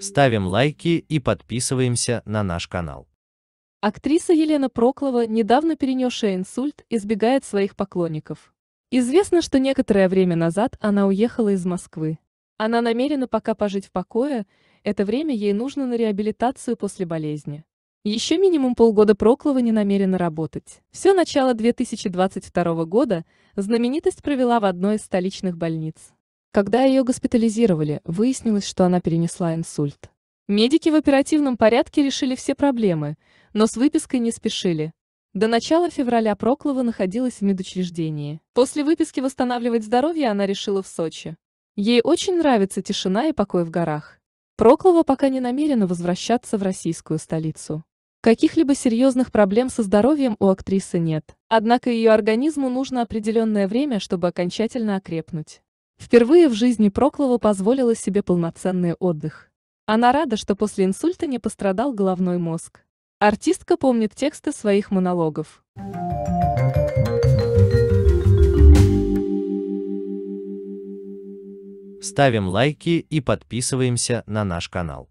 Ставим лайки и подписываемся на наш канал. Актриса Елена Проклова, недавно перенесшая инсульт, избегает своих поклонников. Известно, что некоторое время назад она уехала из Москвы. Она намерена пока пожить в покое, это время ей нужно на реабилитацию после болезни. Еще минимум полгода Проклова не намерена работать. Все начало 2022 года знаменитость провела в одной из столичных больниц. Когда ее госпитализировали, выяснилось, что она перенесла инсульт. Медики в оперативном порядке решили все проблемы, но с выпиской не спешили. До начала февраля Проклова находилась в медучреждении. После выписки восстанавливать здоровье она решила в Сочи. Ей очень нравится тишина и покой в горах. Проклова пока не намерена возвращаться в российскую столицу. Каких-либо серьезных проблем со здоровьем у актрисы нет, однако ее организму нужно определенное время, чтобы окончательно окрепнуть. Впервые в жизни Проклова позволила себе полноценный отдых. Она рада, что после инсульта не пострадал головной мозг. Артистка помнит тексты своих монологов. Ставим лайки и подписываемся на наш канал.